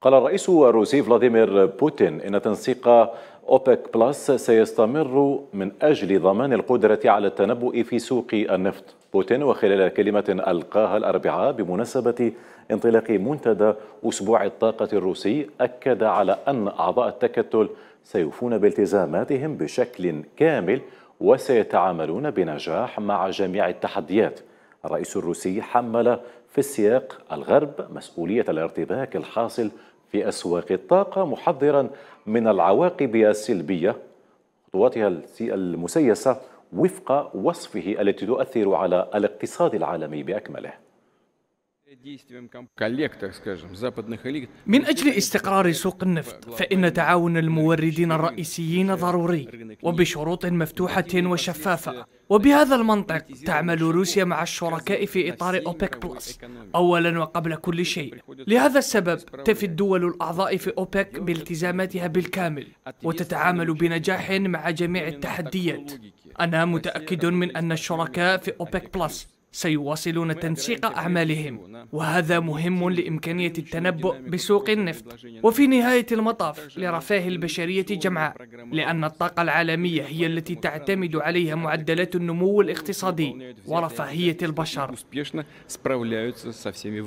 قال الرئيس الروسي فلاديمير بوتين إن تنسيق أوبك بلس سيستمر من أجل ضمان القدرة على التنبؤ في سوق النفط بوتين وخلال كلمة ألقاها الأربعاء بمناسبة انطلاق منتدى أسبوع الطاقة الروسي أكد على أن أعضاء التكتل سيوفون بالتزاماتهم بشكل كامل وسيتعاملون بنجاح مع جميع التحديات الرئيس الروسي حمل في السياق الغرب مسؤولية الارتباك الحاصل في أسواق الطاقة محذرا من العواقب السلبية خطواتها المسيسة وفق وصفه التي تؤثر على الاقتصاد العالمي بأكمله من أجل استقرار سوق النفط فإن تعاون الموردين الرئيسيين ضروري وبشروط مفتوحة وشفافة وبهذا المنطق تعمل روسيا مع الشركاء في إطار أوبك بلس أولا وقبل كل شيء لهذا السبب تفي الدول الأعضاء في أوبك بالتزاماتها بالكامل وتتعامل بنجاح مع جميع التحديات أنا متأكد من أن الشركاء في أوبك بلس سيواصلون تنسيق أعمالهم وهذا مهم لإمكانية التنبؤ بسوق النفط وفي نهاية المطاف لرفاه البشرية جمعاء لأن الطاقة العالمية هي التي تعتمد عليها معدلات النمو الاقتصادي ورفاهية البشر